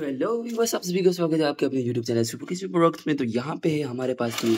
hello तो viewers आप सभी का स्वागत है आपके अपने यूट्यूब चैनल सुपर किसी प्रोडक्ट में तो यहाँ पे है हमारे पास की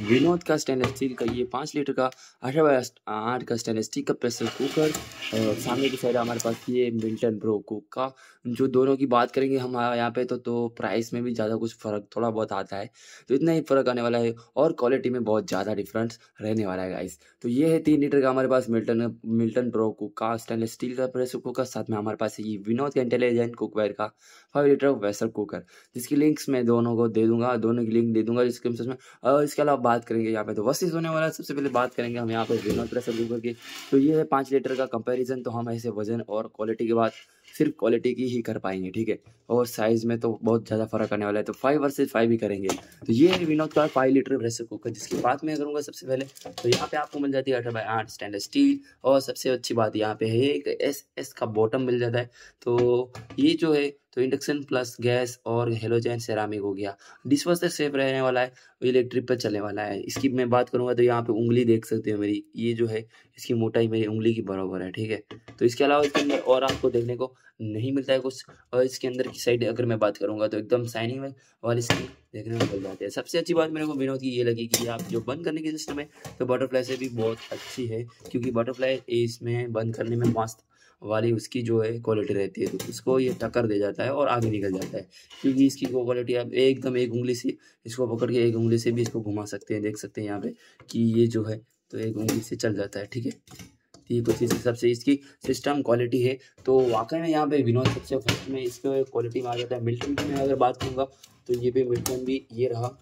विनोद का स्टेनलेस स्टील का ये पाँच लीटर का अठारह बाई आठ का स्टेनलेस स्टील का प्रेशर कुकर और सामने की साइड हमारे पास ये मिल्टन ब्रो कुक का जो दोनों की बात करेंगे हम यहाँ पे तो तो प्राइस में भी ज़्यादा कुछ फ़र्क थोड़ा बहुत आता है तो इतना ही फ़र्क आने वाला है और क्वालिटी में बहुत ज़्यादा डिफरेंस रहने वाला है गाइस तो ये है तीन लीटर का हमारे पास मिल्टन मिल्टन ब्रो कुक का स्टेनलेस स्टील का प्रेशर कुकर साथ में हमारे पास ये विनोद का इंटेलिजेंट कुकवेयर का फाइव लीटर वेसल कुकर जिसकी लिंक्स मैं दोनों को दे दूंगा दोनों की लिंक दे दूंगा डिस्क्रिप्शन में और इसके अलावा बात करेंगे यहाँ पे तो वर्सेस होने वाला है सबसे पहले बात करेंगे हम यहाँ पे विनोद प्रेसर कुकर की तो ये है पाँच लीटर का कंपैरिजन तो हम ऐसे वजन और क्वालिटी की बात सिर्फ क्वालिटी की ही कर पाएंगे ठीक है और साइज़ में तो बहुत ज़्यादा फर्क आने वाला है तो फाइव वर्सेज फाइव ही करेंगे तो ये है विनोद का फाइव लीटर प्रेशर कुकर जिसकी बात मैं करूँगा सबसे पहले तो यहाँ पे आपको मिल जाती है अठारह बाई आठ स्टैंडर्ड स्टील और सबसे अच्छी बात यहाँ पे है एक एस एस का बॉटम मिल जाता है तो ये जो है तो इंडक्शन प्लस गैस और हेलोजन सेरामिक हो गया डिशवाशर सेफ रहने वाला है इलेक्ट्रिक पर चलने वाला है इसकी मैं बात करूंगा तो यहाँ पे उंगली देख सकते हो मेरी ये जो है इसकी मोटाई मेरी उंगली की बराबर है ठीक है तो इसके अलावा इसके अंदर और आपको देखने को नहीं मिलता है कुछ और इसके अंदर की साइड अगर मैं बात करूँगा तो एकदम शाइनिंग वाली इसकी देखने को मिल जाती है सबसे अच्छी बात मेरे को विनोद की ये लगी कि आप जो बंद करने के सिस्टम है तो बटरफ्लाई से भी बहुत अच्छी है क्योंकि बटरफ्लाई इसमें बंद करने में मस्त वाली उसकी जो है क्वालिटी रहती है तो उसको ये टक्कर दे जाता है और आगे निकल जाता है क्योंकि इसकी वो क्वालिटी आप एकदम एक उंगली से इसको पकड़ के एक उंगली से भी इसको घुमा सकते हैं देख सकते हैं यहाँ पे कि ये जो है तो एक उंगली से चल जाता है ठीक है तो ये कुछ इस हिसाब से इसकी सिस्टम क्वालिटी है तो वाकई में यहाँ पे विनोद सबसे फर्स्ट में इसको क्वालिटी में आ जाता है मिल्टन की मैं अगर बात करूँगा तो ये पे मिल्टन भी ये रहा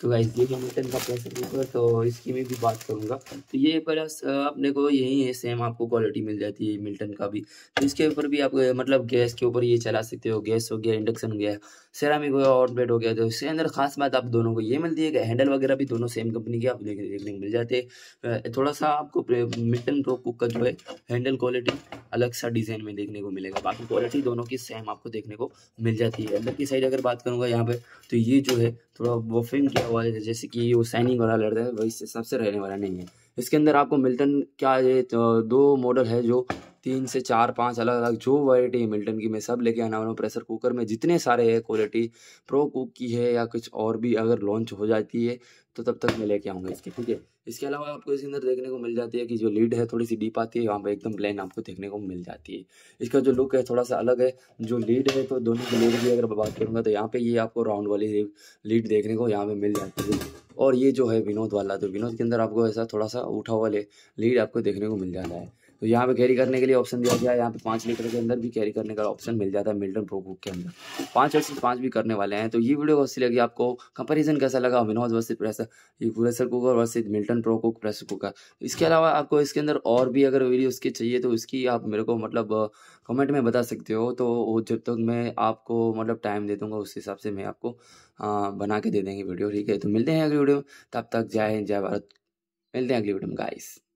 तो गाइस ये न्यूटन का प्रेशर कुकर तो इसकी मैं भी बात करूँगा तो ये प्लस अपने को यही है सेम आपको क्वालिटी मिल जाती है मिल्टन का भी तो इसके ऊपर भी आप मतलब गैस के ऊपर ये चला सकते हो गैस हो गया इंडक्शन हो गया सेरामिक हो गया और बेड हो गया तो इसके अंदर खास बात आप दोनों को ये मिलती है कि हैंडल वगैरह भी दोनों सेम कंपनी के आप देखने को मिल जाते हैं थोड़ा सा आपको मिल्टन प्रो कुक का जो है हैंडल क्वालिटी अलग सा डिज़ाइन में देखने को मिलेगा बाकी क्वालिटी दोनों की सेम आपको देखने को मिल जाती है अंदर की साइड अगर बात करूँगा यहाँ पर तो ये जो है थोड़ा वॉफिंग किया है जैसे कि वो साइनिंग वाला लड़ता है वही सबसे रहने वाला नहीं है इसके अंदर आपको मिल्टन क्या ये तो दो मॉडल है जो तीन से चार पांच अलग अलग जो वैरायटी है मिल्टन की मैं सब लेके आने वाला हूँ प्रेशर कुकर में जितने सारे है क्वालिटी प्रो कुक की है या कुछ और भी अगर लॉन्च हो जाती है तो तब तक मैं लेके आऊँगा इसकी ठीक है इसके अलावा आपको इसके अंदर देखने को मिल जाती है कि जो लीड है थोड़ी सी डीप आती है वहाँ पर एकदम प्लेन आपको देखने को मिल जाती है इसका जो लुक है थोड़ा सा अलग है जो लीड है तो दोनों की लीड की अगर बात करूँगा तो यहाँ पे ये आपको राउंड वाली लीड देखने को यहाँ पे मिल जाती है और ये जो है विनोद वाला तो विनोद के अंदर आपको ऐसा थोड़ा सा उठा वाले लीड आपको देखने को मिल जाता है तो यहाँ पे कैरी करने के लिए ऑप्शन दिया गया है यहाँ पे पाँच लीटर के अंदर भी कैरी करने का ऑप्शन मिल जाता है मिल्टन प्रो बुक के अंदर पाँच वर्ष पाँच भी करने वाले हैं तो ये वीडियो अच्छी लगी आपको कंपेरिजन कैसा लगा विनोद वर्सेज प्रेसर ये pressure cooker versus Milton pro cook pressure cooker इसके अलावा आपको इसके अंदर और भी अगर वीडियो उसकी चाहिए तो उसकी आप मेरे को मतलब कमेंट में बता सकते हो तो जब तक मैं आपको मतलब टाइम दे दूँगा उस हिसाब से मैं आपको बना के दे देंगे वीडियो ठीक है तो मिलते हैं अगली वीडियो तब तक जय हिंद जय भारत मिलते हैं अगली वीडियो में गाइस